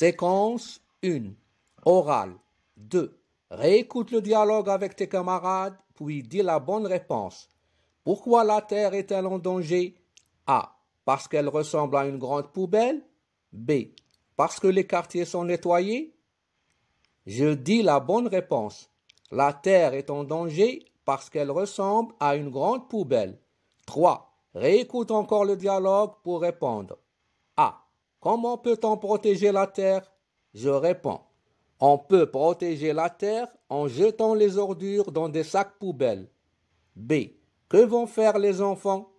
Séquence 1. Oral. 2. Réécoute le dialogue avec tes camarades, puis dis la bonne réponse. Pourquoi la Terre est-elle en danger A. Parce qu'elle ressemble à une grande poubelle B. Parce que les quartiers sont nettoyés Je dis la bonne réponse. La Terre est en danger parce qu'elle ressemble à une grande poubelle. 3. Réécoute encore le dialogue pour répondre. Comment peut-on protéger la terre Je réponds. On peut protéger la terre en jetant les ordures dans des sacs poubelles. B. Que vont faire les enfants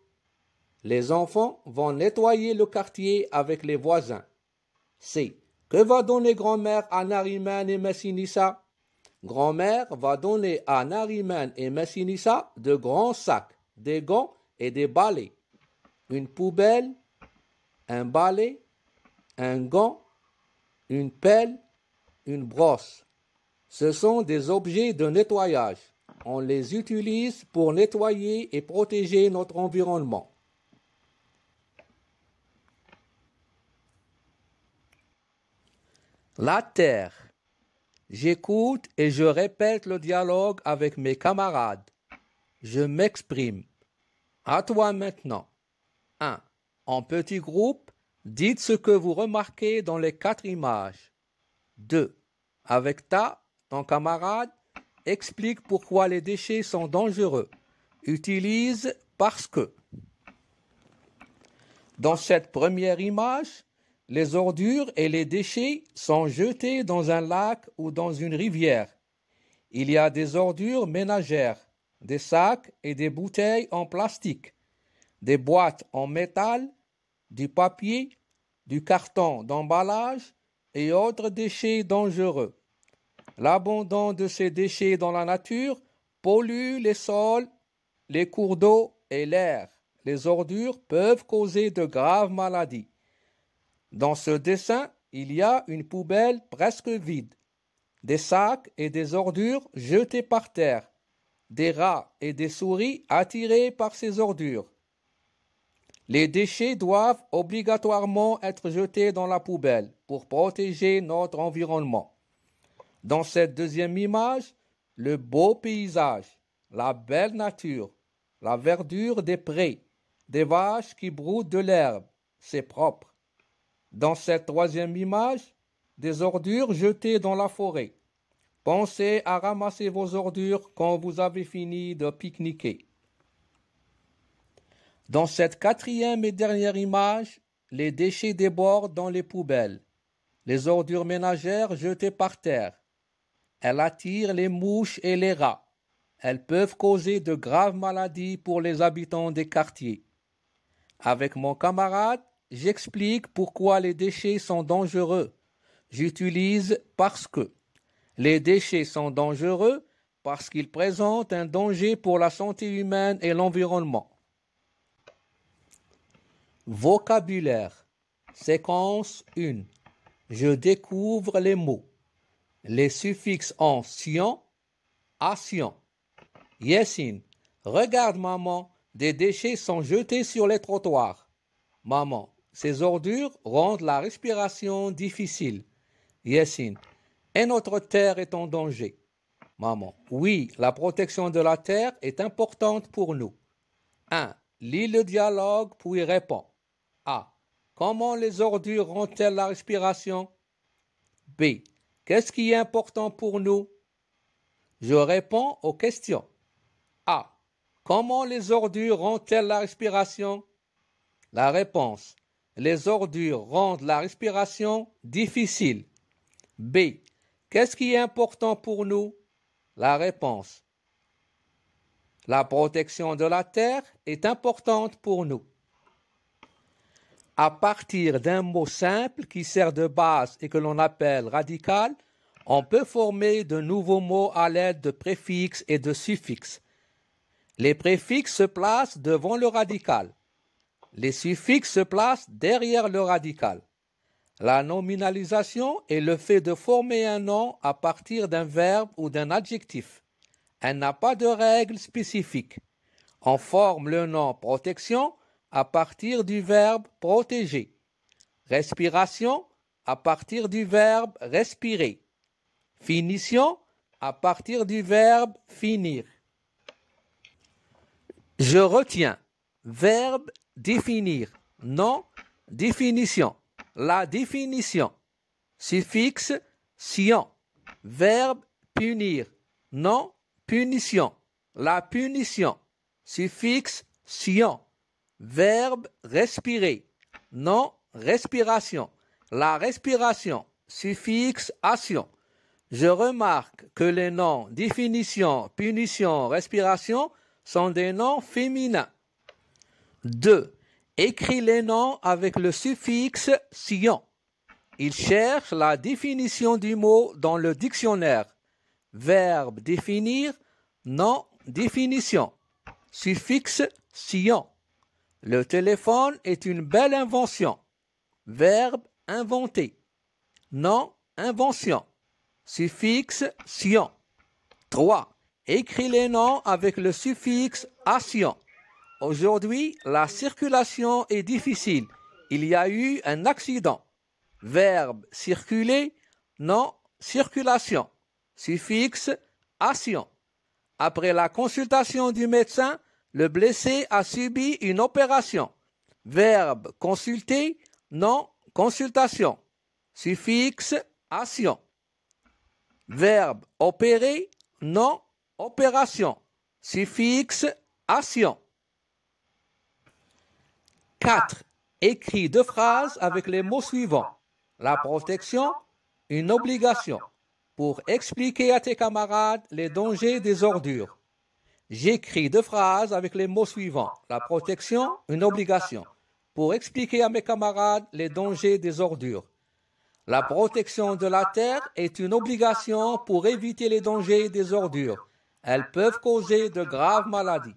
Les enfants vont nettoyer le quartier avec les voisins. C. Que va donner grand-mère à Nariman et Messinissa Grand-mère va donner à Nariman et Messinissa de grands sacs, des gants et des balais. Une poubelle, un balai un gant, une pelle, une brosse. Ce sont des objets de nettoyage. On les utilise pour nettoyer et protéger notre environnement. La terre. J'écoute et je répète le dialogue avec mes camarades. Je m'exprime. À toi maintenant. 1. En petit groupe, Dites ce que vous remarquez dans les quatre images. 2. Avec ta, ton camarade, explique pourquoi les déchets sont dangereux. Utilise parce que. Dans cette première image, les ordures et les déchets sont jetés dans un lac ou dans une rivière. Il y a des ordures ménagères, des sacs et des bouteilles en plastique, des boîtes en métal du papier, du carton d'emballage et autres déchets dangereux. L'abondance de ces déchets dans la nature pollue les sols, les cours d'eau et l'air. Les ordures peuvent causer de graves maladies. Dans ce dessin, il y a une poubelle presque vide, des sacs et des ordures jetés par terre, des rats et des souris attirés par ces ordures. Les déchets doivent obligatoirement être jetés dans la poubelle pour protéger notre environnement. Dans cette deuxième image, le beau paysage, la belle nature, la verdure des prés, des vaches qui broutent de l'herbe, c'est propre. Dans cette troisième image, des ordures jetées dans la forêt. Pensez à ramasser vos ordures quand vous avez fini de pique-niquer. Dans cette quatrième et dernière image, les déchets débordent dans les poubelles, les ordures ménagères jetées par terre. Elles attirent les mouches et les rats. Elles peuvent causer de graves maladies pour les habitants des quartiers. Avec mon camarade, j'explique pourquoi les déchets sont dangereux. J'utilise parce que. Les déchets sont dangereux parce qu'ils présentent un danger pour la santé humaine et l'environnement. Vocabulaire. Séquence 1. Je découvre les mots. Les suffixes en sion, ation. Yessine. Regarde, maman, des déchets sont jetés sur les trottoirs. Maman, ces ordures rendent la respiration difficile. Yessine. Et notre terre est en danger. Maman, oui, la protection de la terre est importante pour nous. 1. Lis le dialogue puis réponds. Comment les ordures rendent elles la respiration B. Qu'est-ce qui est important pour nous Je réponds aux questions. A. Comment les ordures rendent elles la respiration La réponse. Les ordures rendent la respiration difficile. B. Qu'est-ce qui est important pour nous La réponse. La protection de la terre est importante pour nous à partir d'un mot simple qui sert de base et que l'on appelle radical, on peut former de nouveaux mots à l'aide de préfixes et de suffixes. Les préfixes se placent devant le radical. Les suffixes se placent derrière le radical. La nominalisation est le fait de former un nom à partir d'un verbe ou d'un adjectif. Elle n'a pas de règle spécifique. On forme le nom protection à partir du verbe protéger. Respiration à partir du verbe respirer. Finition à partir du verbe finir. Je retiens. Verbe définir. Non, définition. La définition. Suffixe sion. Verbe punir. Non, punition. La punition. Suffixe sion. Verbe respirer. Non, respiration. La respiration. Suffixe action. Je remarque que les noms définition, punition, respiration sont des noms féminins. 2. Écris les noms avec le suffixe sion. Il cherche la définition du mot dans le dictionnaire. Verbe définir, nom, définition. Suffixe sion. Le téléphone est une belle invention. Verbe inventer. Non, invention. Suffixe sion. 3. Écris les noms avec le suffixe ation. Aujourd'hui, la circulation est difficile. Il y a eu un accident. Verbe circuler, non circulation. Suffixe ation. Après la consultation du médecin, le blessé a subi une opération. Verbe consulter, non consultation. Suffixe action. Verbe opérer, non opération. Suffixe action. 4. Écris deux phrases avec les mots suivants. La protection, une obligation, pour expliquer à tes camarades les dangers des ordures. J'écris deux phrases avec les mots suivants. La protection, une obligation, pour expliquer à mes camarades les dangers des ordures. La protection de la terre est une obligation pour éviter les dangers des ordures. Elles peuvent causer de graves maladies.